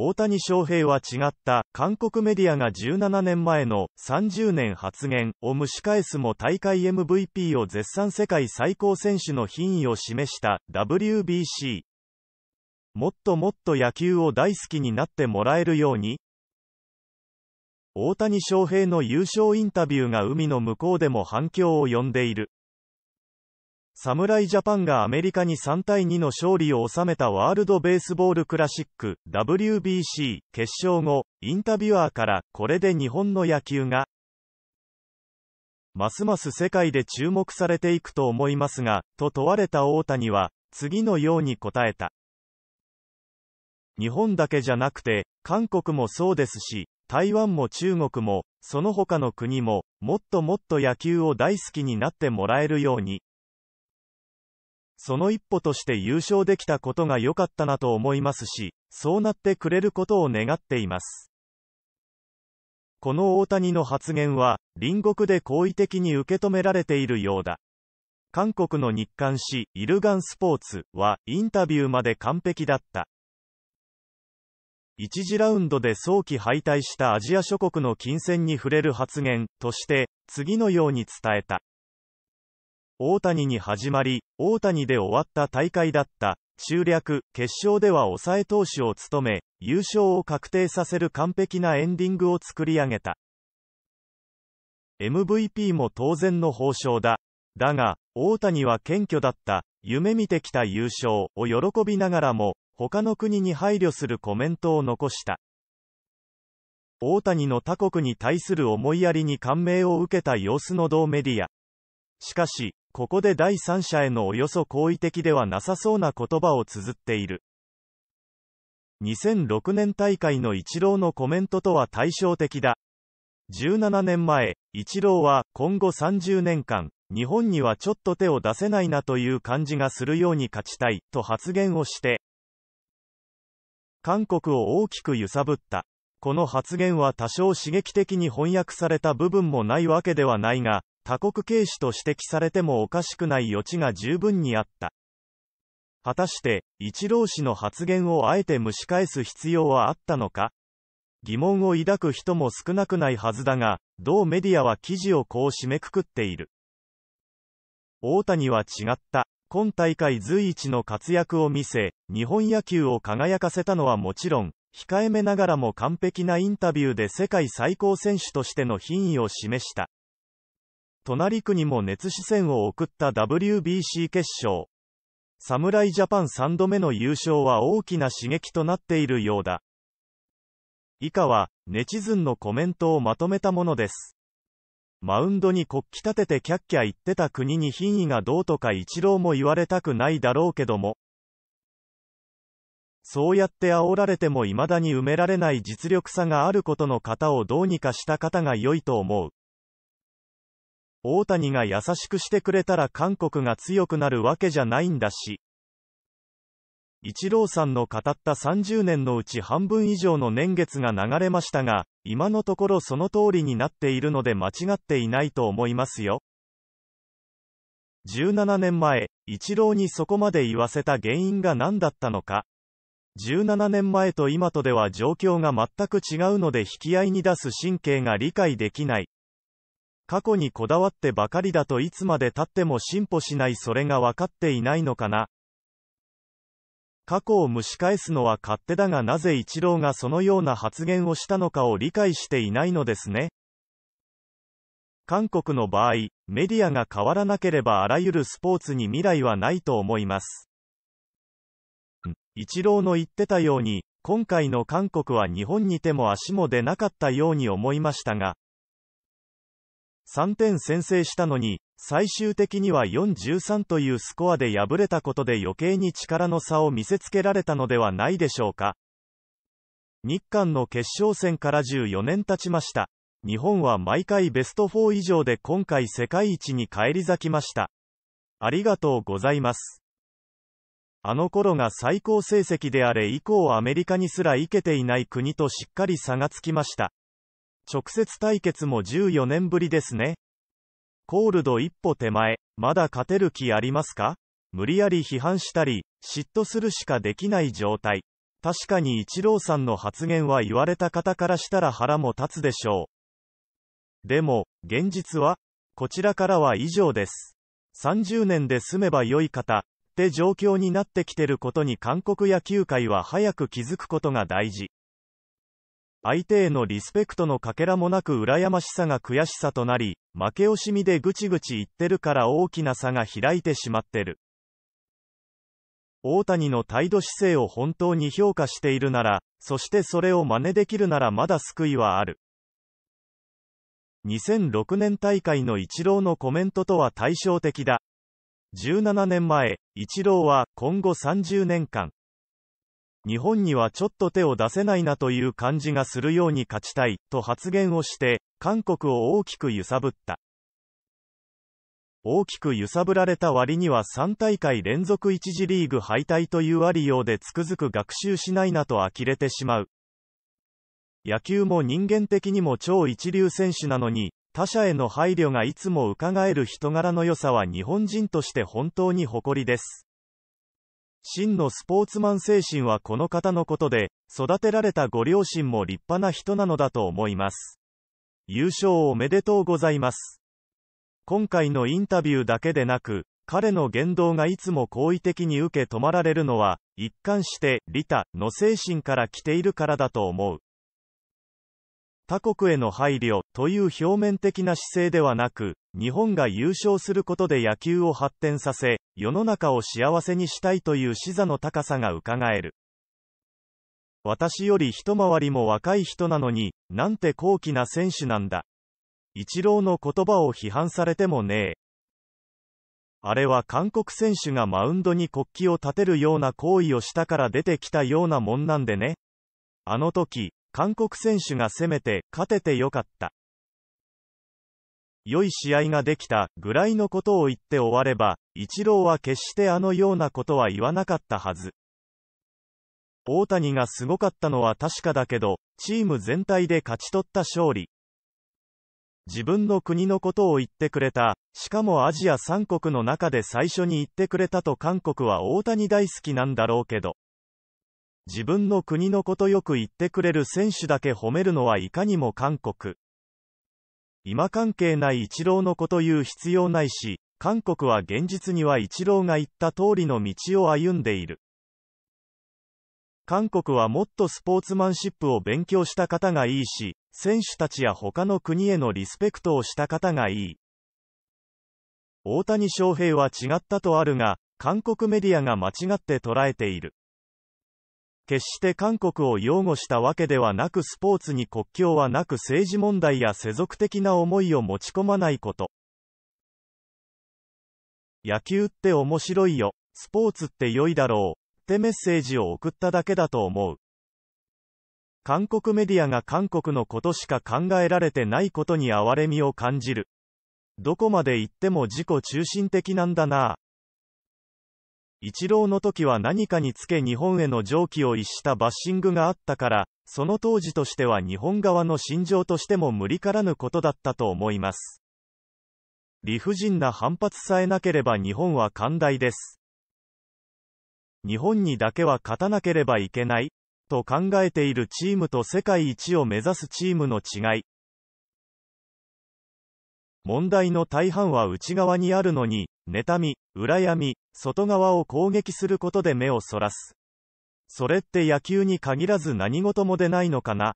大谷翔平は違った、韓国メディアが17年前の30年発言を蒸し返すも大会 MVP を絶賛世界最高選手の品位を示した WBC。もっともっと野球を大好きになってもらえるように大谷翔平の優勝インタビューが海の向こうでも反響を呼んでいる。侍ジャパンがアメリカに3対2の勝利を収めたワールドベースボールクラシック WBC 決勝後、インタビュアーからこれで日本の野球がますます世界で注目されていくと思いますが、と問われた大谷は、次のように答えた。日本だけじゃなくて、韓国もそうですし、台湾も中国も、その他の国も、もっともっと野球を大好きになってもらえるように、その一歩として優勝できたことが良かったなと思いますし、そうなってくれることを願っています。この大谷の発言は、隣国で好意的に受け止められているようだ。韓国の日刊誌、イルガンスポーツは、インタビューまで完璧だった。1次ラウンドで早期敗退したアジア諸国の金銭に触れる発言として、次のように伝えた。大谷に始まり、大谷で終わった大会だった。中略、決勝では抑え投手を務め、優勝を確定させる完璧なエンディングを作り上げた。MVP も当然の報奨だ。だが、大谷は謙虚だった。夢見てきた優勝を喜びながらも、他の国に配慮するコメントを残した。大谷の他国に対する思いやりに感銘を受けた様子の同メディア。しかし、ここで第三者へのおよそ好意的ではなさそうな言葉を綴っている。2006年大会のイチローのコメントとは対照的だ。17年前、イチローは今後30年間、日本にはちょっと手を出せないなという感じがするように勝ちたいと発言をして、韓国を大きく揺さぶった。この発言は多少刺激的に翻訳された部分もないわけではないが、他国軽視と指摘されてもおかしくない余地が十分にあった。果たして、一郎氏の発言をあえて蒸し返す必要はあったのか疑問を抱く人も少なくないはずだが、同メディアは記事をこう締めくくっている。大谷は違った。今大会随一の活躍を見せ、日本野球を輝かせたのはもちろん、控えめながらも完璧なインタビューで世界最高選手としての品位を示した。隣区にも熱視線を送った WBC 決勝。侍ジャパン3度目の優勝は大きな刺激となっているようだ。以下は、ネチズンのコメントをまとめたものです。マウンドに国旗立ててキャッキャ言ってた国に品位がどうとか一郎も言われたくないだろうけども。そうやって煽られても未だに埋められない実力差があることの方をどうにかした方が良いと思う。大谷が優しくしてくれたら韓国が強くなるわけじゃないんだし。ローさんの語った30年のうち半分以上の年月が流れましたが、今のところその通りになっているので間違っていないと思いますよ。17年前、イチローにそこまで言わせた原因が何だったのか。17年前と今とでは状況が全く違うので引き合いに出す神経が理解できない。過去にこだわってばかりだといつまでたっても進歩しないそれが分かっていないのかな。過去を蒸し返すのは勝手だがなぜ一郎がそのような発言をしたのかを理解していないのですね。韓国の場合、メディアが変わらなければあらゆるスポーツに未来はないと思います。一郎の言ってたように、今回の韓国は日本にても足も出なかったように思いましたが、3点先制したのに、最終的には4 3というスコアで敗れたことで余計に力の差を見せつけられたのではないでしょうか。日韓の決勝戦から14年経ちました。日本は毎回ベスト4以上で今回世界一に返り咲きました。ありがとうございます。あの頃が最高成績であれ以降アメリカにすら行けていない国としっかり差がつきました。直接対決も14年ぶりですね。コールド一歩手前、まだ勝てる気ありますか無理やり批判したり、嫉妬するしかできない状態。確かに一郎さんの発言は言われた方からしたら腹も立つでしょう。でも、現実はこちらからは以上です。30年で済めば良い方、って状況になってきてることに韓国野球界は早く気づくことが大事。相手へのリスペクトのかけらもなく羨ましさが悔しさとなり、負け惜しみでぐちぐち言ってるから大きな差が開いてしまってる。大谷の態度姿勢を本当に評価しているなら、そしてそれを真似できるならまだ救いはある。2006年大会のイチローのコメントとは対照的だ。17年前、イチローは今後30年間、日本にはちょっと手を出せないなという感じがするように勝ちたい、と発言をして、韓国を大きく揺さぶった。大きく揺さぶられた割には3大会連続1次リーグ敗退というありようでつくづく学習しないなと呆れてしまう。野球も人間的にも超一流選手なのに、他者への配慮がいつも伺える人柄の良さは日本人として本当に誇りです。真のスポーツマン精神はこの方のことで、育てられたご両親も立派な人なのだと思います。優勝おめでとうございます。今回のインタビューだけでなく、彼の言動がいつも好意的に受け止まられるのは、一貫して、リタの精神から来ているからだと思う。他国への配慮という表面的な姿勢ではなく、日本が優勝することで野球を発展させ、世の中を幸せにしたいという視座の高さが伺える。私より一回りも若い人なのに、なんて高貴な選手なんだ。一郎の言葉を批判されてもねえ。あれは韓国選手がマウンドに国旗を立てるような行為をしたから出てきたようなもんなんでね。あの時、韓国選手が攻めて、勝ててよかった。良い試合ができた、ぐらいのことを言って終われば、イチローは決してあのようなことは言わなかったはず。大谷がすごかったのは確かだけど、チーム全体で勝ち取った勝利。自分の国のことを言ってくれた、しかもアジア3国の中で最初に言ってくれたと韓国は大谷大好きなんだろうけど。自分の国のことよく言ってくれる選手だけ褒めるのはいかにも韓国。今関係ないイチローのこと言う必要ないし、韓国は現実にはイチローが言った通りの道を歩んでいる。韓国はもっとスポーツマンシップを勉強した方がいいし、選手たちや他の国へのリスペクトをした方がいい。大谷翔平は違ったとあるが、韓国メディアが間違って捉えている。決して韓国を擁護したわけではなくスポーツに国境はなく政治問題や世俗的な思いを持ち込まないこと。野球って面白いよ。スポーツって良いだろう。ってメッセージを送っただけだと思う。韓国メディアが韓国のことしか考えられてないことに哀れみを感じる。どこまで行っても自己中心的なんだなぁ。一郎の時は何かにつけ日本への常軌を逸したバッシングがあったから、その当時としては日本側の心情としても無理からぬことだったと思います。理不尽な反発さえなければ日本は寛大です。日本にだけは勝たなければいけない、と考えているチームと世界一を目指すチームの違い。問題の大半は内側にあるのに、妬み、羨み、外側を攻撃することで目をそらす。それって野球に限らず何事もでないのかな